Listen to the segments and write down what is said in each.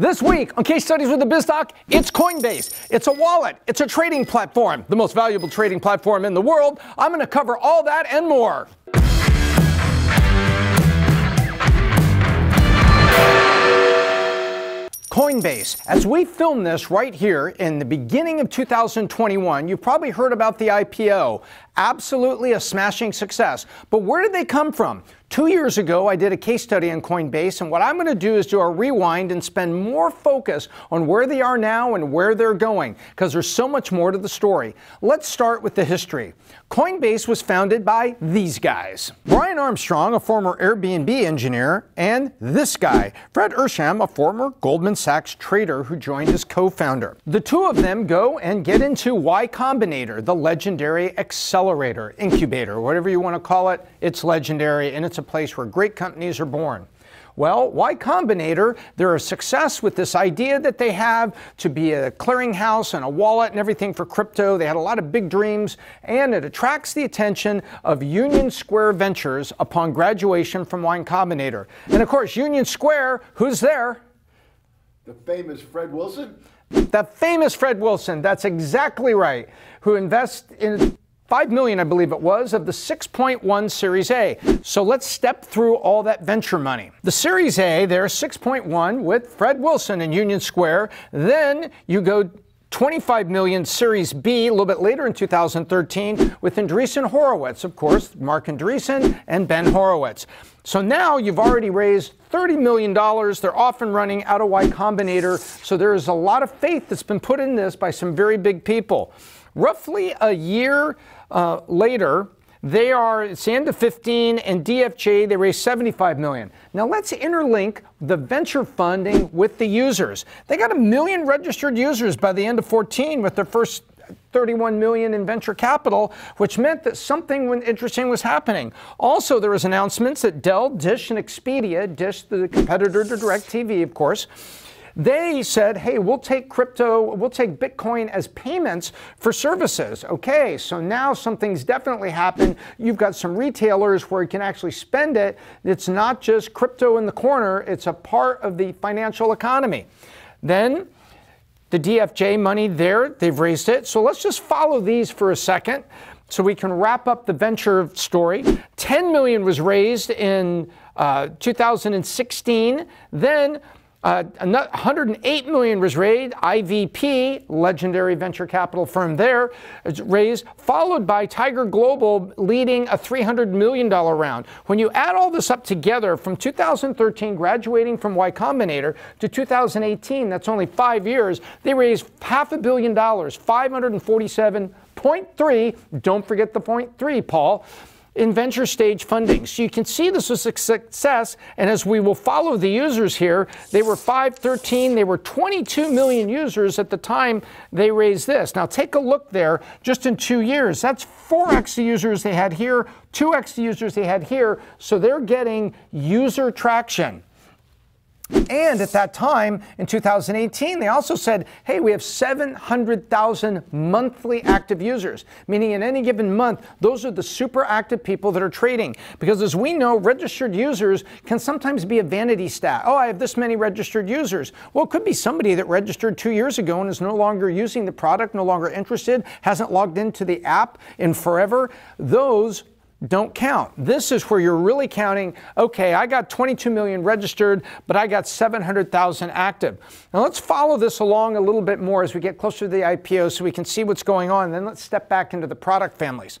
This week on Case Studies with the BizDoc, it's Coinbase. It's a wallet. It's a trading platform, the most valuable trading platform in the world. I'm going to cover all that and more. Coinbase. As we film this right here in the beginning of 2021, you have probably heard about the IPO. Absolutely a smashing success. But where did they come from? Two years ago, I did a case study on Coinbase, and what I'm going to do is do a rewind and spend more focus on where they are now and where they're going, because there's so much more to the story. Let's start with the history. Coinbase was founded by these guys Brian Armstrong, a former Airbnb engineer, and this guy, Fred Ersham, a former Goldman Sachs trader who joined as co founder. The two of them go and get into Y Combinator, the legendary accelerator accelerator, incubator, whatever you want to call it, it's legendary and it's a place where great companies are born. Well, why Combinator, they're a success with this idea that they have to be a clearinghouse and a wallet and everything for crypto. They had a lot of big dreams, and it attracts the attention of Union Square Ventures upon graduation from Y Combinator. And of course, Union Square, who's there? The famous Fred Wilson? The famous Fred Wilson, that's exactly right, who invests in 5 million, I believe it was, of the 6.1 Series A. So let's step through all that venture money. The Series A, there's 6.1 with Fred Wilson in Union Square. Then you go 25 million Series B a little bit later in 2013 with Andreessen Horowitz, of course, Mark Andreessen and Ben Horowitz. So now you've already raised $30 million. They're often running out of Y Combinator. So there is a lot of faith that's been put in this by some very big people. Roughly a year uh, later, they are Sanda 15 and DFJ, they raised 75 million. Now let's interlink the venture funding with the users. They got a million registered users by the end of 14 with their first 31 million in venture capital, which meant that something interesting was happening. Also, there was announcements that Dell, Dish, and Expedia, Dish, the competitor to DirecTV, of course, they said, hey, we'll take crypto, we'll take Bitcoin as payments for services. Okay, so now something's definitely happened. You've got some retailers where you can actually spend it. It's not just crypto in the corner, it's a part of the financial economy. Then, the DFJ money there, they've raised it. So let's just follow these for a second so we can wrap up the venture story. 10 million was raised in uh, 2016. Then uh, 108 million was raised. IVP, legendary venture capital firm there, raised, followed by Tiger Global leading a 300 million dollar round. When you add all this up together, from 2013, graduating from Y Combinator to 2018, that's only five years, they raised half a billion dollars, 547.3. Don't forget the point three, Paul in venture stage funding. So you can see this was a success. And as we will follow the users here, they were 513, they were 22 million users at the time they raised this. Now take a look there, just in two years, that's 4x the users they had here, 2x the users they had here. So they're getting user traction. And at that time, in 2018, they also said, hey, we have 700,000 monthly active users, meaning in any given month, those are the super active people that are trading. Because as we know, registered users can sometimes be a vanity stat. Oh, I have this many registered users. Well, it could be somebody that registered two years ago and is no longer using the product, no longer interested, hasn't logged into the app in forever. Those don't count. This is where you're really counting, okay, I got 22 million registered, but I got 700,000 active. Now let's follow this along a little bit more as we get closer to the IPO so we can see what's going on. Then let's step back into the product families.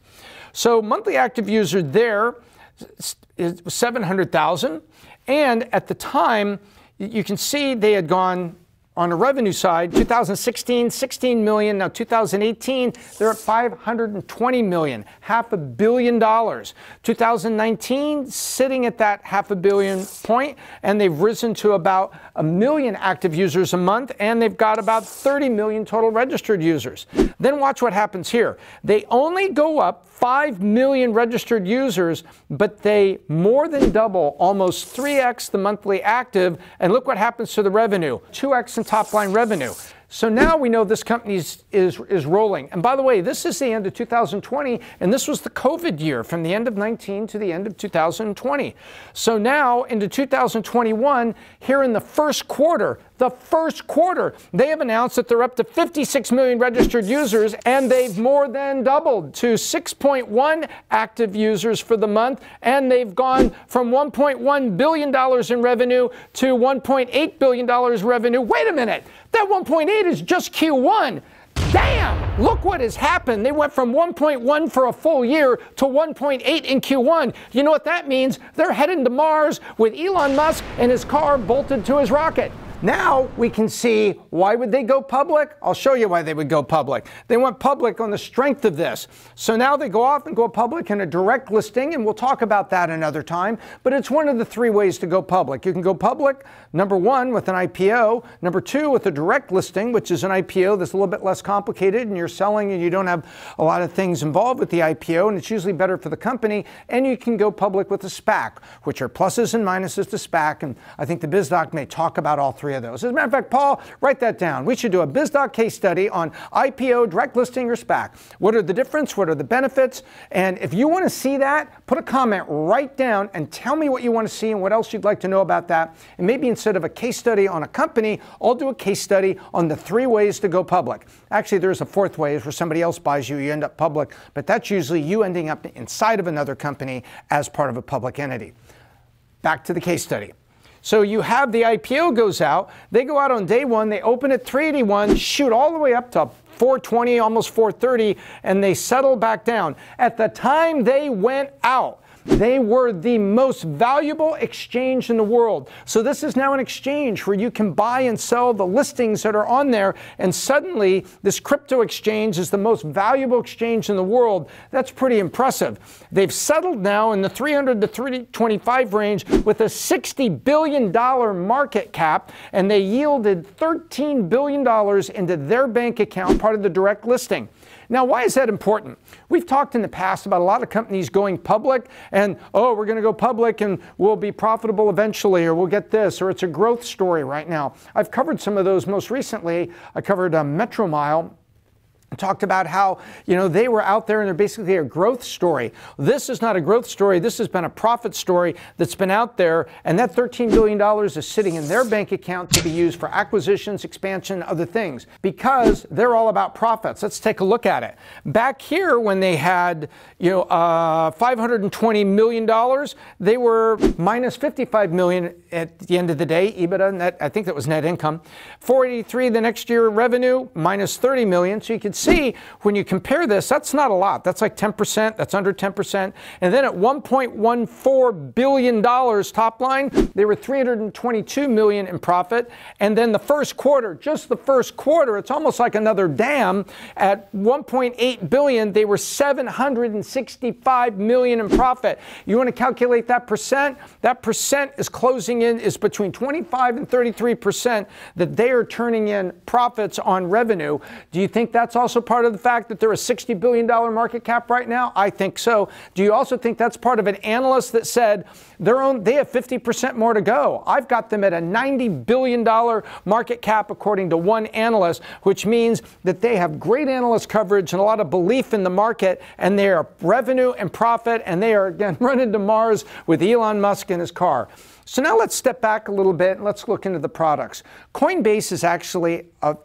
So monthly active user there is 700,000. And at the time, you can see they had gone on the revenue side, 2016, 16 million. Now 2018, they're at 520 million, half a billion dollars. 2019, sitting at that half a billion point, and they've risen to about a million active users a month, and they've got about 30 million total registered users. Then watch what happens here. They only go up 5 million registered users, but they more than double, almost 3x the monthly active. And look what happens to the revenue 2x in top line revenue. So now we know this company is, is, is rolling. And by the way, this is the end of 2020, and this was the COVID year from the end of 19 to the end of 2020. So now into 2021, here in the first quarter, the first quarter. They have announced that they're up to 56 million registered users, and they've more than doubled to 6.1 active users for the month, and they've gone from $1.1 billion in revenue to $1.8 billion revenue. Wait a minute, that 1.8 is just Q1. Damn! Look what has happened. They went from 1.1 for a full year to 1.8 in Q1. You know what that means? They're heading to Mars with Elon Musk and his car bolted to his rocket. Now we can see why would they go public? I'll show you why they would go public. They went public on the strength of this. So now they go off and go public in a direct listing, and we'll talk about that another time. But it's one of the three ways to go public. You can go public, number one, with an IPO, number two, with a direct listing, which is an IPO that's a little bit less complicated, and you're selling and you don't have a lot of things involved with the IPO, and it's usually better for the company. And you can go public with a SPAC, which are pluses and minuses to SPAC. And I think the BizDoc may talk about all three three of those. As a matter of fact, Paul, write that down. We should do a BizDoc case study on IPO, direct listing, or SPAC. What are the difference? What are the benefits? And if you want to see that, put a comment right down and tell me what you want to see and what else you'd like to know about that. And maybe instead of a case study on a company, I'll do a case study on the three ways to go public. Actually, there's a fourth way is where somebody else buys you, you end up public, but that's usually you ending up inside of another company as part of a public entity. Back to the case study. So you have the IPO goes out, they go out on day one, they open at 381, shoot all the way up to 420, almost 430, and they settle back down. At the time they went out, they were the most valuable exchange in the world. So this is now an exchange where you can buy and sell the listings that are on there. And suddenly this crypto exchange is the most valuable exchange in the world. That's pretty impressive. They've settled now in the 300 to 325 range with a $60 billion market cap. And they yielded $13 billion into their bank account, part of the direct listing. Now, why is that important? We've talked in the past about a lot of companies going public and, oh, we're going to go public and we'll be profitable eventually, or we'll get this, or it's a growth story right now. I've covered some of those most recently. I covered Metro uh, Metromile talked about how you know they were out there and they're basically a growth story this is not a growth story this has been a profit story that's been out there and that $13 billion is sitting in their bank account to be used for acquisitions expansion other things because they're all about profits let's take a look at it back here when they had you know uh, $520 million they were minus 55 million at the end of the day ebitda net, i think that was net income 483 the next year revenue minus 30 million so you can see when you compare this, that's not a lot. That's like 10%, that's under 10%. And then at $1.14 billion top line, they were 322 million in profit. And then the first quarter, just the first quarter, it's almost like another dam. At 1.8 billion, they were 765 million in profit. You want to calculate that percent? That percent is closing in is between 25 and 33% that they are turning in profits on revenue. Do you think that's also also part of the fact that they're a $60 billion market cap right now? I think so. Do you also think that's part of an analyst that said their own, they have 50% more to go? I've got them at a $90 billion market cap, according to one analyst, which means that they have great analyst coverage and a lot of belief in the market, and they are revenue and profit, and they are, again, running to Mars with Elon Musk in his car. So now let's step back a little bit and let's look into the products. Coinbase is actually a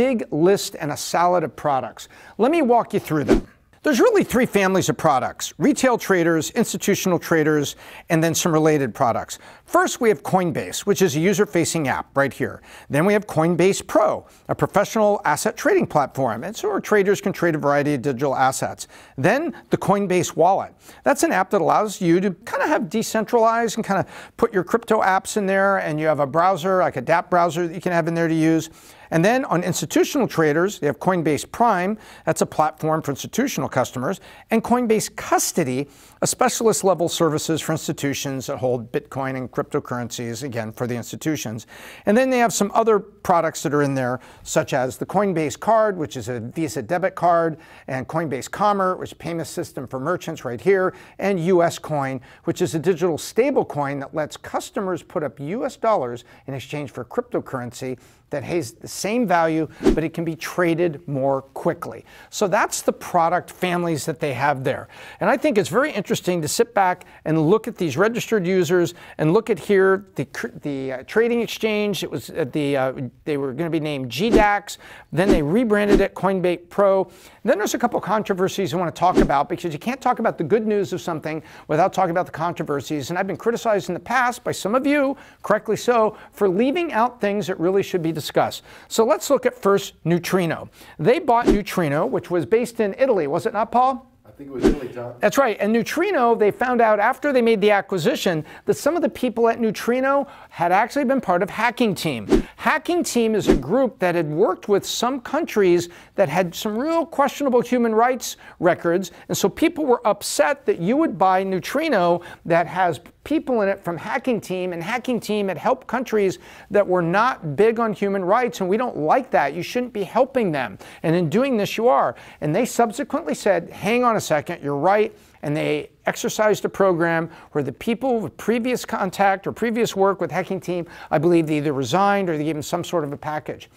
big list and a salad of products. Let me walk you through them. There's really three families of products retail traders, institutional traders, and then some related products. First, we have Coinbase, which is a user facing app right here. Then we have Coinbase Pro, a professional asset trading platform. It's where traders can trade a variety of digital assets. Then the Coinbase Wallet. That's an app that allows you to kind of have decentralized and kind of put your crypto apps in there, and you have a browser, like a dApp browser, that you can have in there to use. And then on institutional traders, they have Coinbase Prime. That's a platform for institutional customers. And Coinbase Custody a specialist level services for institutions that hold Bitcoin and cryptocurrencies, again, for the institutions. And then they have some other products that are in there, such as the Coinbase card, which is a Visa debit card, and Coinbase Commerce, which is a payment system for merchants right here, and US Coin, which is a digital stable coin that lets customers put up US dollars in exchange for cryptocurrency that has the same value, but it can be traded more quickly. So that's the product families that they have there. And I think it's very interesting interesting to sit back and look at these registered users and look at here the, the uh, trading exchange. It was at the, uh, they were going to be named GDAX. Then they rebranded it Coinbase Pro. then there's a couple controversies I want to talk about because you can't talk about the good news of something without talking about the controversies. And I've been criticized in the past by some of you, correctly so, for leaving out things that really should be discussed. So let's look at first Neutrino. They bought Neutrino, which was based in Italy, was it not, Paul? think it was That's right. And Neutrino, they found out after they made the acquisition that some of the people at Neutrino had actually been part of Hacking Team. Hacking Team is a group that had worked with some countries that had some real questionable human rights records. And so people were upset that you would buy Neutrino that has people in it from Hacking Team, and Hacking Team had helped countries that were not big on human rights, and we don't like that. You shouldn't be helping them. And in doing this, you are. And they subsequently said, hang on a second, you're right. And they exercised a program where the people with previous contact or previous work with hacking team, I believe they either resigned or they gave them some sort of a package.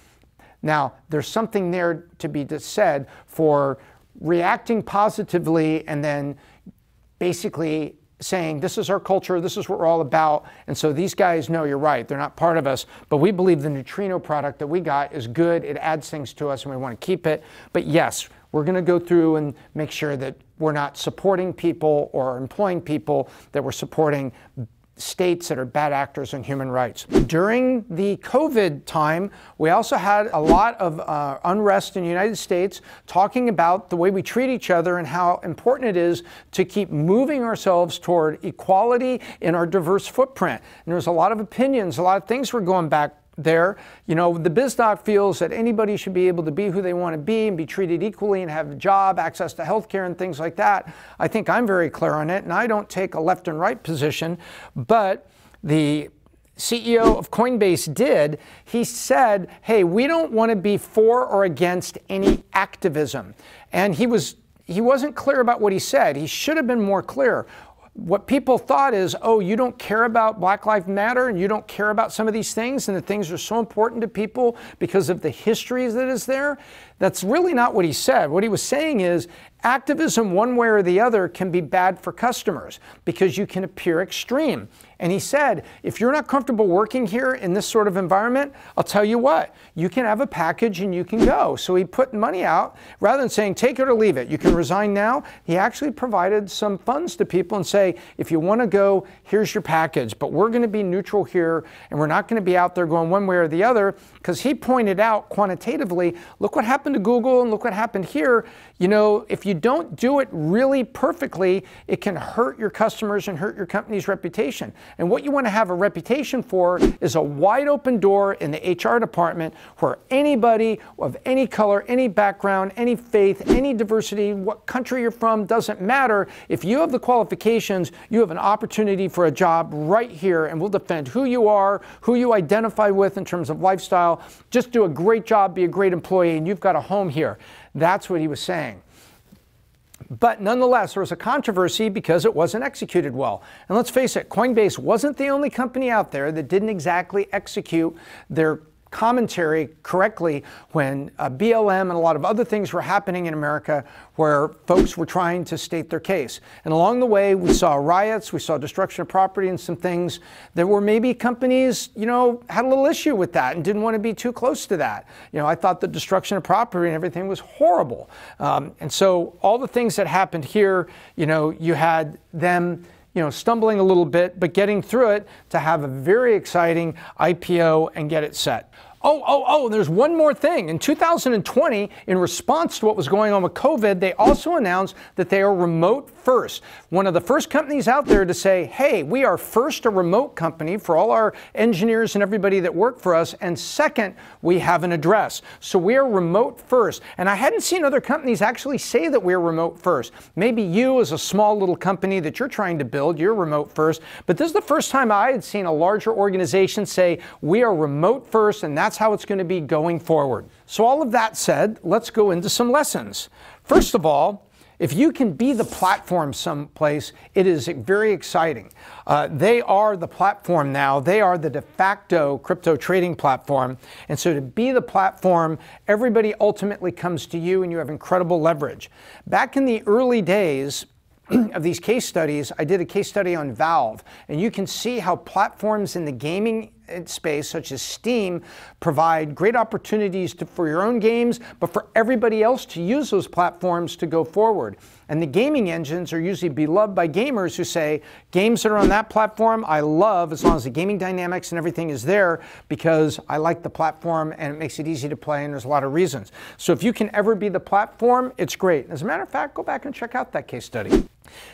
Now, there's something there to be said for reacting positively and then basically saying, This is our culture, this is what we're all about. And so these guys know you're right, they're not part of us, but we believe the neutrino product that we got is good, it adds things to us, and we want to keep it. But yes, we're going to go through and make sure that we're not supporting people or employing people, that we're supporting states that are bad actors in human rights. During the COVID time, we also had a lot of uh, unrest in the United States talking about the way we treat each other and how important it is to keep moving ourselves toward equality in our diverse footprint. And there was a lot of opinions, a lot of things were going back there. You know, the BizDoc feels that anybody should be able to be who they want to be and be treated equally and have a job, access to health care, and things like that. I think I'm very clear on it, and I don't take a left and right position, but the CEO of Coinbase did, he said, hey, we don't want to be for or against any activism. And he was he wasn't clear about what he said. He should have been more clear what people thought is, oh, you don't care about Black Lives Matter and you don't care about some of these things, and the things are so important to people because of the histories that is there. That's really not what he said. What he was saying is, Activism, one way or the other, can be bad for customers because you can appear extreme. And he said, if you're not comfortable working here in this sort of environment, I'll tell you what, you can have a package and you can go. So he put money out rather than saying, take it or leave it, you can resign now. He actually provided some funds to people and say, if you want to go, here's your package, but we're going to be neutral here and we're not going to be out there going one way or the other because he pointed out quantitatively, look what happened to Google and look what happened here. You know, if you you don't do it really perfectly, it can hurt your customers and hurt your company's reputation. And what you want to have a reputation for is a wide open door in the HR department where anybody of any color, any background, any faith, any diversity, what country you're from, doesn't matter. If you have the qualifications, you have an opportunity for a job right here, and we'll defend who you are, who you identify with in terms of lifestyle. Just do a great job, be a great employee, and you've got a home here. That's what he was saying. But nonetheless, there was a controversy because it wasn't executed well. And let's face it, Coinbase wasn't the only company out there that didn't exactly execute their commentary correctly when uh, BLM and a lot of other things were happening in America where folks were trying to state their case. And along the way, we saw riots, we saw destruction of property, and some things that were maybe companies, you know, had a little issue with that and didn't want to be too close to that. You know, I thought the destruction of property and everything was horrible. Um, and so all the things that happened here, you know, you had them you know, stumbling a little bit, but getting through it to have a very exciting IPO and get it set. Oh, oh, oh, there's one more thing. In 2020, in response to what was going on with COVID, they also announced that they are remote first. One of the first companies out there to say, hey, we are first a remote company for all our engineers and everybody that work for us. And second, we have an address. So we are remote first. And I hadn't seen other companies actually say that we're remote first. Maybe you, as a small little company that you're trying to build, you're remote first. But this is the first time I had seen a larger organization say, we are remote first, and that's that's how it's going to be going forward. So, all of that said, let's go into some lessons. First of all, if you can be the platform someplace, it is very exciting. Uh, they are the platform now. They are the de facto crypto trading platform. And so to be the platform, everybody ultimately comes to you and you have incredible leverage. Back in the early days, of these case studies, I did a case study on Valve, and you can see how platforms in the gaming space such as Steam provide great opportunities to, for your own games, but for everybody else to use those platforms to go forward. And the gaming engines are usually beloved by gamers who say, games that are on that platform, I love as long as the gaming dynamics and everything is there because I like the platform and it makes it easy to play and there's a lot of reasons. So if you can ever be the platform, it's great. As a matter of fact, go back and check out that case study.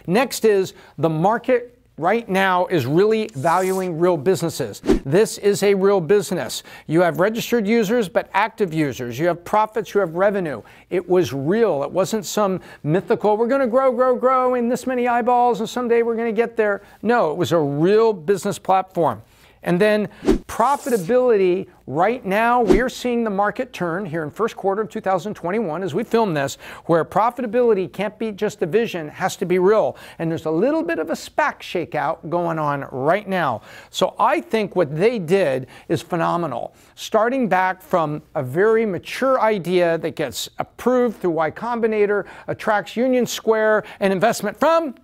Next is the market right now is really valuing real businesses. This is a real business. You have registered users, but active users. You have profits, you have revenue. It was real. It wasn't some mythical, we're going to grow, grow, grow, in this many eyeballs, and someday we're going to get there. No, it was a real business platform. And then profitability, right now we're seeing the market turn here in first quarter of 2021 as we film this, where profitability can't be just a vision, has to be real. And there's a little bit of a SPAC shakeout going on right now. So I think what they did is phenomenal. Starting back from a very mature idea that gets approved through Y Combinator, attracts Union Square, an investment from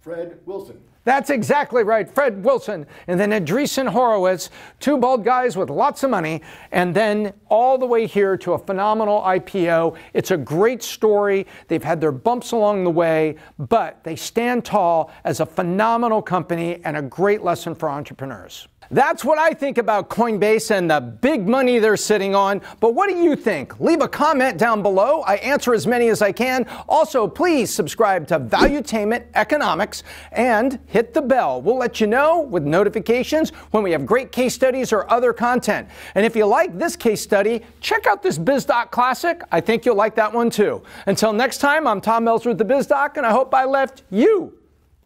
Fred Wilson. That's exactly right. Fred Wilson and then Andreessen Horowitz, two bald guys with lots of money, and then all the way here to a phenomenal IPO. It's a great story. They've had their bumps along the way, but they stand tall as a phenomenal company and a great lesson for entrepreneurs. That's what I think about Coinbase and the big money they're sitting on. But what do you think? Leave a comment down below. I answer as many as I can. Also, please subscribe to Valuetainment Economics and hit the bell. We'll let you know with notifications when we have great case studies or other content. And if you like this case study, check out this BizDoc Classic. I think you'll like that one too. Until next time, I'm Tom Melzer with the BizDoc, and I hope I left you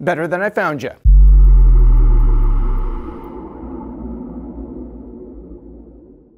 better than I found you.